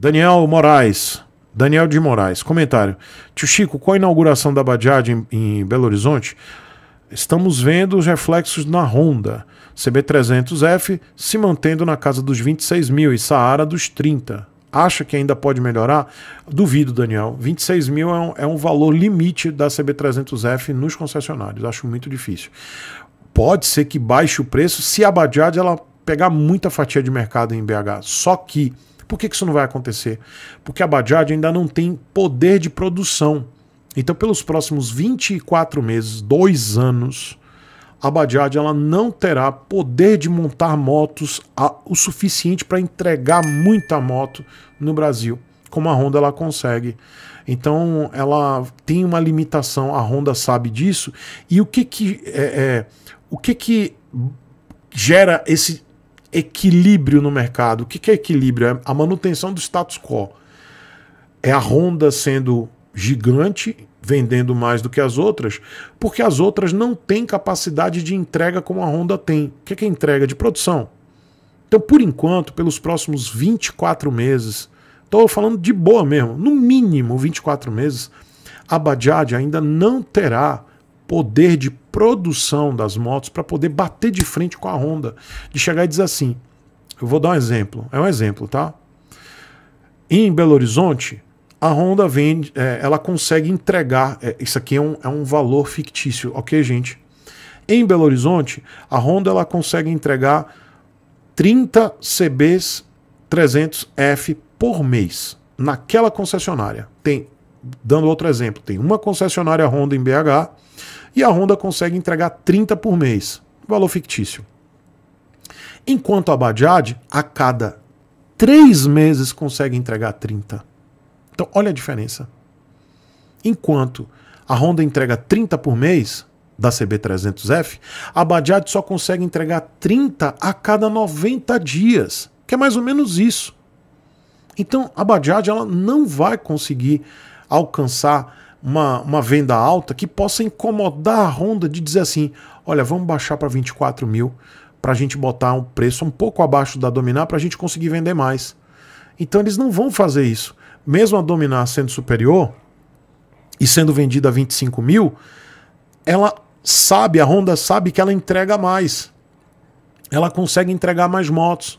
Daniel Moraes. Daniel de Moraes. Comentário. Tio Chico, com a inauguração da Bajaj em, em Belo Horizonte, estamos vendo os reflexos na Honda. CB300F se mantendo na casa dos 26 mil e Saara dos 30. Acha que ainda pode melhorar? Duvido, Daniel. 26 mil é um, é um valor limite da CB300F nos concessionários. Acho muito difícil. Pode ser que baixe o preço se a Bajaj ela pegar muita fatia de mercado em BH. Só que por que, que isso não vai acontecer? Porque a Bajaj ainda não tem poder de produção. Então, pelos próximos 24 meses, dois anos, a Bajaj ela não terá poder de montar motos o suficiente para entregar muita moto no Brasil, como a Honda ela consegue. Então ela tem uma limitação, a Honda sabe disso. E o que que é, é o que que gera esse equilíbrio no mercado. O que é equilíbrio? É a manutenção do status quo. É a Honda sendo gigante, vendendo mais do que as outras, porque as outras não têm capacidade de entrega como a Honda tem. O que é, que entrega? De produção. Então, por enquanto, pelos próximos 24 meses, estou falando de boa mesmo, no mínimo 24 meses, a Bajaj ainda não terá poder de produção das motos para poder bater de frente com a Honda. De chegar e dizer assim: eu vou dar um exemplo, é um exemplo, tá? Em Belo Horizonte, a Honda vende, é, ela consegue entregar. É, isso aqui é um, é um valor fictício, ok, gente? Em Belo Horizonte, a Honda ela consegue entregar 30 CBs 300F por mês naquela concessionária. Tem, dando outro exemplo, tem uma concessionária Honda em BH, e a Honda consegue entregar 30 por mês, valor fictício. Enquanto a Bajaj, a cada 3 meses, consegue entregar 30. Então, olha a diferença. Enquanto a Honda entrega 30 por mês da CB300F, a Bajaj só consegue entregar 30 a cada 90 dias, que é mais ou menos isso. Então, a Bajaj ela não vai conseguir alcançar uma, uma venda alta que possa incomodar a Honda de dizer assim: olha, vamos baixar para 24 mil para a gente botar um preço um pouco abaixo da Dominar para a gente conseguir vender mais. Então eles não vão fazer isso. Mesmo a Dominar sendo superior e sendo vendida a 25 mil, ela sabe, a Honda sabe que ela entrega mais. Ela consegue entregar mais motos.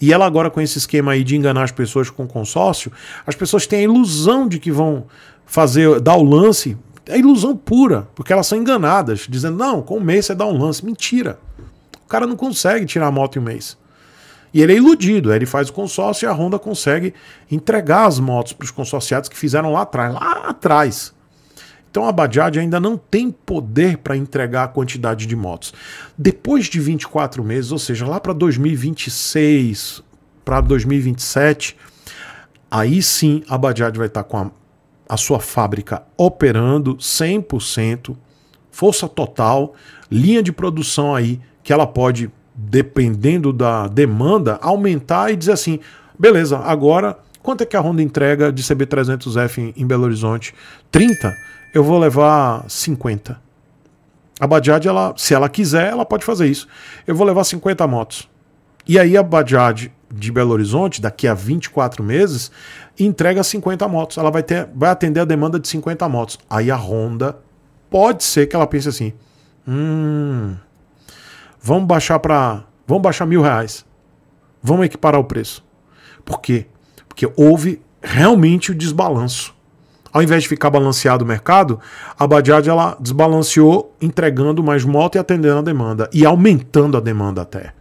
E ela agora com esse esquema aí de enganar as pessoas com consórcio, as pessoas têm a ilusão de que vão fazer dar o lance, é ilusão pura, porque elas são enganadas, dizendo, não, com um mês você dá um lance. Mentira. O cara não consegue tirar a moto em um mês. E ele é iludido, ele faz o consórcio e a Honda consegue entregar as motos para os consorciados que fizeram lá atrás. Lá atrás. Então a Bajaj ainda não tem poder para entregar a quantidade de motos. Depois de 24 meses, ou seja, lá para 2026, para 2027, aí sim a Bajaj vai estar tá com a a sua fábrica operando 100%, força total, linha de produção aí que ela pode, dependendo da demanda, aumentar e dizer assim: beleza, agora quanto é que a Honda entrega de CB300F em Belo Horizonte? 30? Eu vou levar 50. A Bajaj, ela, se ela quiser, ela pode fazer isso. Eu vou levar 50 motos. E aí a Bajaj de Belo Horizonte, daqui a 24 meses, entrega 50 motos. Ela vai, ter, vai atender a demanda de 50 motos. Aí a Honda pode ser que ela pense assim: hum, vamos baixar para. Vamos baixar mil reais. Vamos equiparar o preço. Por quê? Porque houve realmente o desbalanço. Ao invés de ficar balanceado o mercado, a Bajaj ela desbalanceou entregando mais moto e atendendo a demanda e aumentando a demanda até.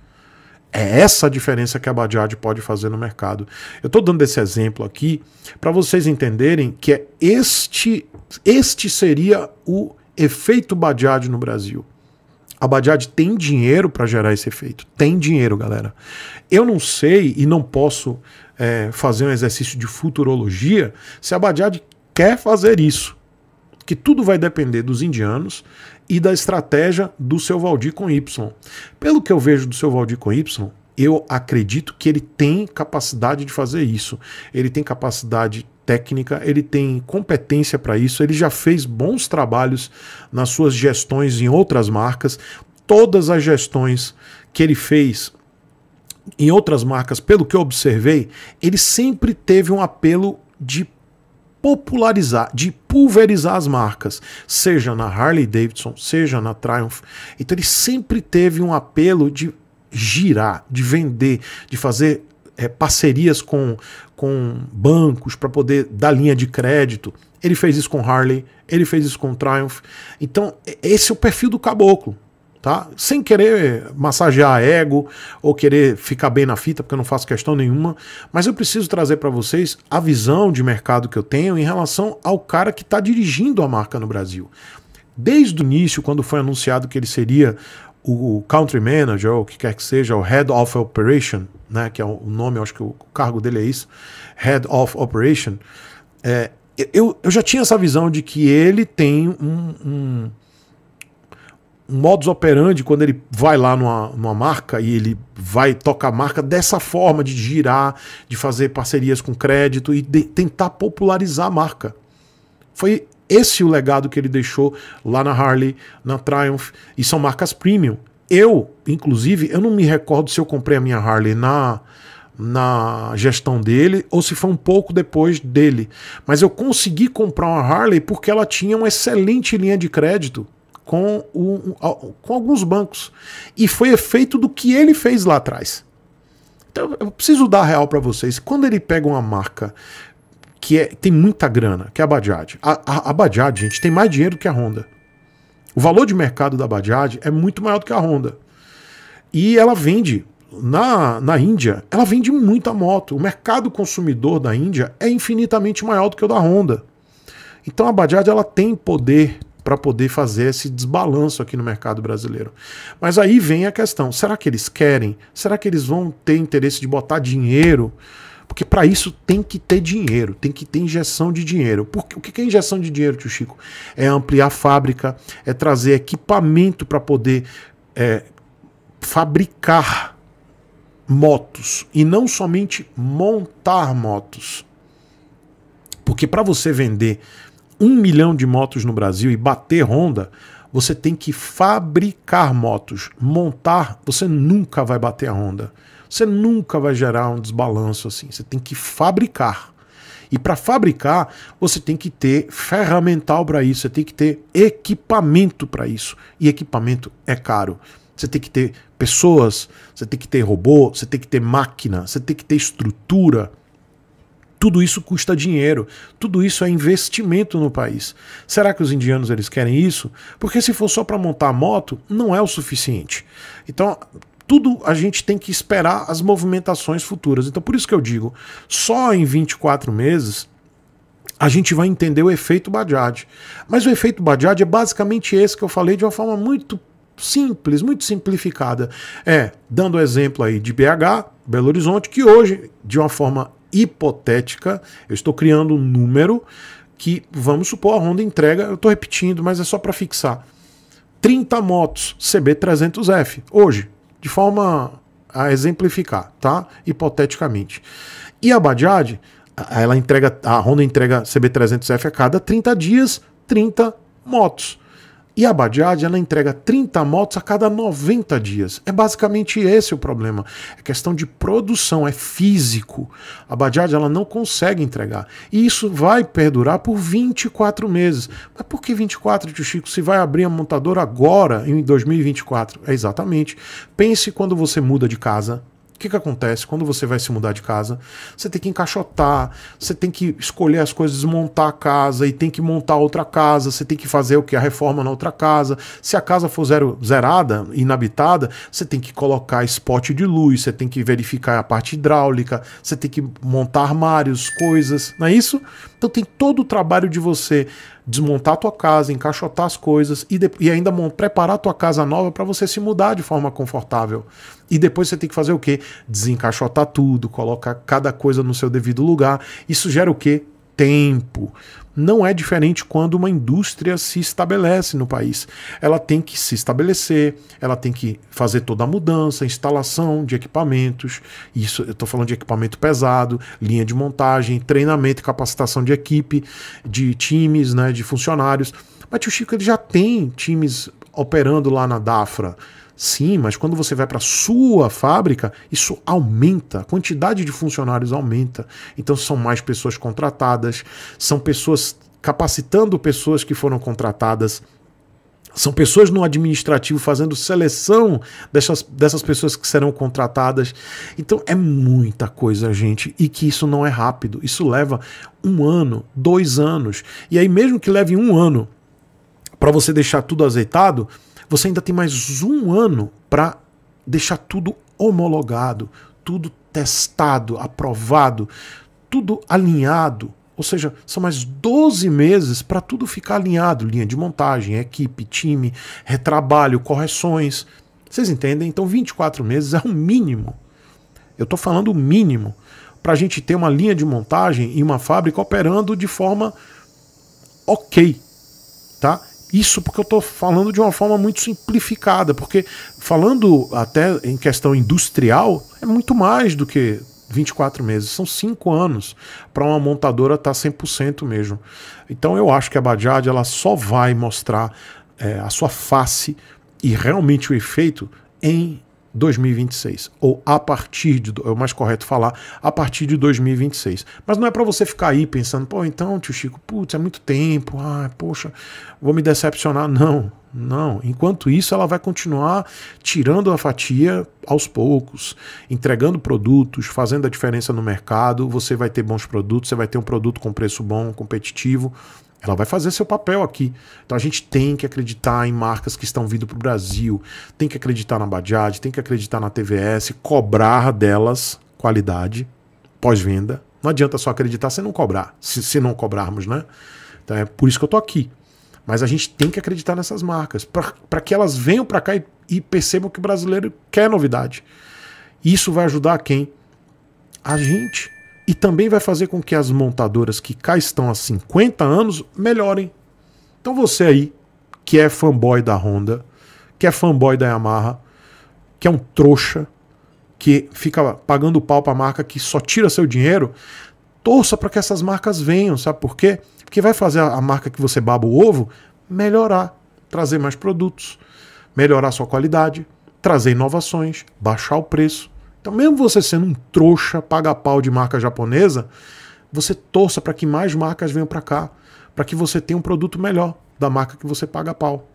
É essa a diferença que a Badiad pode fazer no mercado. Eu estou dando esse exemplo aqui para vocês entenderem que é este, este seria o efeito Badiad no Brasil. A Badiad tem dinheiro para gerar esse efeito. Tem dinheiro, galera. Eu não sei e não posso é, fazer um exercício de futurologia se a Badiad quer fazer isso que tudo vai depender dos indianos e da estratégia do seu Valdir com Y. Pelo que eu vejo do seu Valdir com Y, eu acredito que ele tem capacidade de fazer isso. Ele tem capacidade técnica, ele tem competência para isso, ele já fez bons trabalhos nas suas gestões em outras marcas. Todas as gestões que ele fez em outras marcas, pelo que eu observei, ele sempre teve um apelo de popularizar, de pulverizar as marcas, seja na Harley Davidson, seja na Triumph. Então ele sempre teve um apelo de girar, de vender, de fazer é, parcerias com, com bancos para poder dar linha de crédito. Ele fez isso com Harley, ele fez isso com Triumph. Então, esse é o perfil do caboclo tá? Sem querer massagear ego ou querer ficar bem na fita, porque eu não faço questão nenhuma, mas eu preciso trazer para vocês a visão de mercado que eu tenho em relação ao cara que está dirigindo a marca no Brasil. Desde o início, quando foi anunciado que ele seria o country manager, ou o que quer que seja, o head of operation, né, que é o nome, acho que o cargo dele é isso, head of operation, é, eu, eu já tinha essa visão de que ele tem um, um um modus operandi quando ele vai lá numa, numa marca e ele vai tocar a marca dessa forma de girar, de fazer parcerias com crédito e tentar popularizar a marca. Foi esse o legado que ele deixou lá na Harley, na Triumph, e são marcas premium. Eu, inclusive, eu não me recordo se eu comprei a minha Harley na na gestão dele ou se foi um pouco depois dele, mas eu consegui comprar uma Harley porque ela tinha uma excelente linha de crédito com, o, com alguns bancos. E foi efeito do que ele fez lá atrás. Então eu preciso dar real para vocês. Quando ele pega uma marca que é, tem muita grana, que é a Bajaj. A, a, a Bajaj, gente, tem mais dinheiro do que a Honda. O valor de mercado da Bajaj é muito maior do que a Honda. E ela vende. Na, na Índia, ela vende muita moto. O mercado consumidor da Índia é infinitamente maior do que o da Honda. Então a Bajaj ela tem poder para poder fazer esse desbalanço aqui no mercado brasileiro. Mas aí vem a questão: será que eles querem? Será que eles vão ter interesse de botar dinheiro? Porque para isso tem que ter dinheiro, tem que ter injeção de dinheiro. Porque o que é injeção de dinheiro, tio Chico? É ampliar a fábrica, é trazer equipamento para poder é, fabricar motos e não somente montar motos. Porque para você vender um milhão de motos no Brasil e bater Honda, você tem que fabricar motos. Montar, você nunca vai bater a Honda. Você nunca vai gerar um desbalanço assim. Você tem que fabricar. E para fabricar, você tem que ter ferramental para isso, você tem que ter equipamento para isso. E equipamento é caro. Você tem que ter pessoas, você tem que ter robô, você tem que ter máquina, você tem que ter estrutura. Tudo isso custa dinheiro, tudo isso é investimento no país. Será que os indianos eles querem isso? Porque se for só para montar moto, não é o suficiente. Então, tudo a gente tem que esperar as movimentações futuras. Então, por isso que eu digo, só em 24 meses a gente vai entender o efeito Bajaj. Mas o efeito Bajaj é basicamente esse que eu falei de uma forma muito simples, muito simplificada. É, dando o exemplo aí de BH, Belo Horizonte, que hoje, de uma forma hipotética, eu estou criando um número que, vamos supor, a Honda entrega, eu estou repetindo, mas é só para fixar, 30 motos CB300F, hoje, de forma a exemplificar, tá? Hipoteticamente. E a Bajaj, ela entrega, a Honda entrega CB300F a cada 30 dias, 30 motos. E a Bajaj ela entrega 30 motos a cada 90 dias. É basicamente esse o problema. É questão de produção, é físico. A Bajaj ela não consegue entregar. E isso vai perdurar por 24 meses. Mas por que 24, tio Chico? Se vai abrir a montadora agora, em 2024? É exatamente. Pense quando você muda de casa, o que, que acontece? Quando você vai se mudar de casa, você tem que encaixotar, você tem que escolher as coisas, montar a casa e tem que montar outra casa, você tem que fazer o que? A reforma na outra casa. Se a casa for zero, zerada, inabitada, você tem que colocar spot de luz, você tem que verificar a parte hidráulica, você tem que montar armários, coisas, não é isso? Então tem todo o trabalho de você desmontar a tua casa, encaixotar as coisas e, de, e ainda preparar a tua casa nova para você se mudar de forma confortável. E depois você tem que fazer o quê? Desencaixotar tudo, colocar cada coisa no seu devido lugar. Isso gera o quê? tempo. Não é diferente quando uma indústria se estabelece no país. Ela tem que se estabelecer, ela tem que fazer toda a mudança, instalação de equipamentos. Isso eu estou falando de equipamento pesado, linha de montagem, treinamento e capacitação de equipe, de times, né, de funcionários. Mas tio Chico ele já tem times operando lá na DAFRA. Sim, mas quando você vai para sua fábrica, isso aumenta, a quantidade de funcionários aumenta. Então são mais pessoas contratadas, são pessoas capacitando pessoas que foram contratadas. São pessoas no administrativo fazendo seleção dessas, dessas pessoas que serão contratadas. Então é muita coisa, gente, e que isso não é rápido. Isso leva um ano, dois anos. E aí, mesmo que leve um ano para você deixar tudo azeitado, você ainda tem mais um ano para deixar tudo homologado, tudo testado, aprovado, tudo alinhado. Ou seja, são mais 12 meses para tudo ficar alinhado: linha de montagem, equipe, time, retrabalho, correções. Vocês entendem? Então, 24 meses é o mínimo. Eu estou falando o mínimo para a gente ter uma linha de montagem e uma fábrica operando de forma ok, tá? Isso porque eu estou falando de uma forma muito simplificada, porque falando até em questão industrial, é muito mais do que 24 meses, são 5 anos para uma montadora estar tá 100% mesmo. Então eu acho que a Bajaj ela só vai mostrar é, a sua face e realmente o efeito em 2026 ou a partir de, é o mais correto falar, a partir de 2026. Mas não é para você ficar aí pensando, pô, então, tio Chico, putz, é muito tempo, ah, poxa, vou me decepcionar. Não, não. Enquanto isso, ela vai continuar tirando a fatia aos poucos, entregando produtos, fazendo a diferença no mercado. Você vai ter bons produtos, você vai ter um produto com preço bom, competitivo. Ela vai fazer seu papel aqui. Então a gente tem que acreditar em marcas que estão vindo para o Brasil, tem que acreditar na Bajaj, tem que acreditar na TVS, cobrar delas qualidade pós-venda. Não adianta só acreditar se não cobrar, se, se não cobrarmos, né? Então é por isso que eu tô aqui. Mas a gente tem que acreditar nessas marcas, para que elas venham para cá e, e percebam que o brasileiro quer novidade. Isso vai ajudar quem? A gente e também vai fazer com que as montadoras que cá estão há 50 anos melhorem. Então você aí, que é fanboy da Honda, que é fanboy da Yamaha, que é um trouxa, que fica pagando pau para a marca que só tira seu dinheiro, torça para que essas marcas venham, sabe por quê? Porque vai fazer a marca que você baba o ovo melhorar, trazer mais produtos, melhorar sua qualidade, trazer inovações, baixar o preço. Então, mesmo você sendo um trouxa, paga-pau de marca japonesa, você torça para que mais marcas venham para cá, para que você tenha um produto melhor da marca que você paga pau.